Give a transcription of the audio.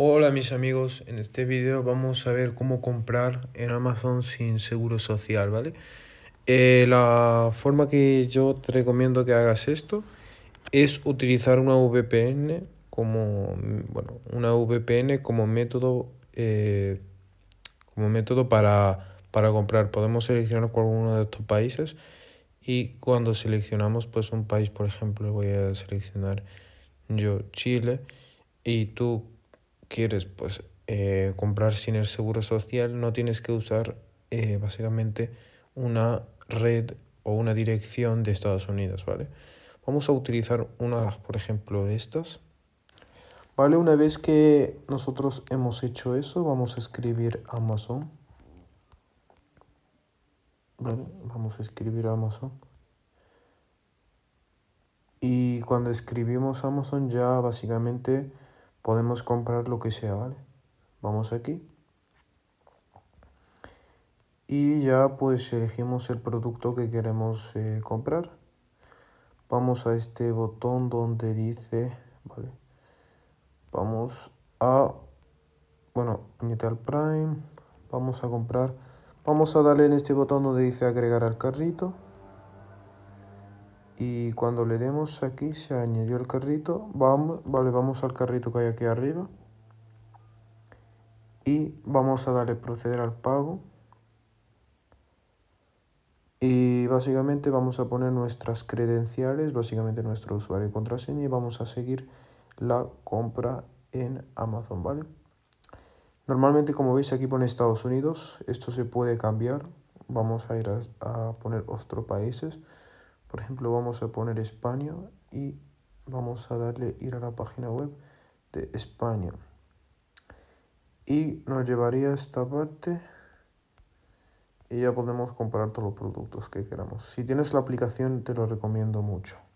Hola mis amigos, en este vídeo vamos a ver cómo comprar en Amazon sin seguro social, ¿vale? Eh, la forma que yo te recomiendo que hagas esto es utilizar una VPN como, bueno, una VPN como método, eh, como método para, para comprar. Podemos seleccionar cualquiera de estos países y cuando seleccionamos pues un país, por ejemplo, voy a seleccionar yo Chile y tú quieres pues eh, comprar sin el seguro social no tienes que usar eh, básicamente una red o una dirección de Estados Unidos, ¿vale? Vamos a utilizar una, por ejemplo, estas. Vale, una vez que nosotros hemos hecho eso, vamos a escribir Amazon. Vale, vamos a escribir Amazon. Y cuando escribimos Amazon ya básicamente Podemos comprar lo que sea, ¿vale? Vamos aquí. Y ya pues elegimos el producto que queremos eh, comprar. Vamos a este botón donde dice, ¿vale? Vamos a, bueno, Metal Prime. Vamos a comprar. Vamos a darle en este botón donde dice agregar al carrito y cuando le demos aquí se añadió el carrito vamos vale vamos al carrito que hay aquí arriba y vamos a darle proceder al pago y básicamente vamos a poner nuestras credenciales básicamente nuestro usuario y contraseña y vamos a seguir la compra en Amazon vale normalmente como veis aquí pone Estados Unidos esto se puede cambiar vamos a ir a, a poner otros países por ejemplo, vamos a poner España y vamos a darle ir a la página web de España. Y nos llevaría a esta parte y ya podemos comprar todos los productos que queramos. Si tienes la aplicación te lo recomiendo mucho.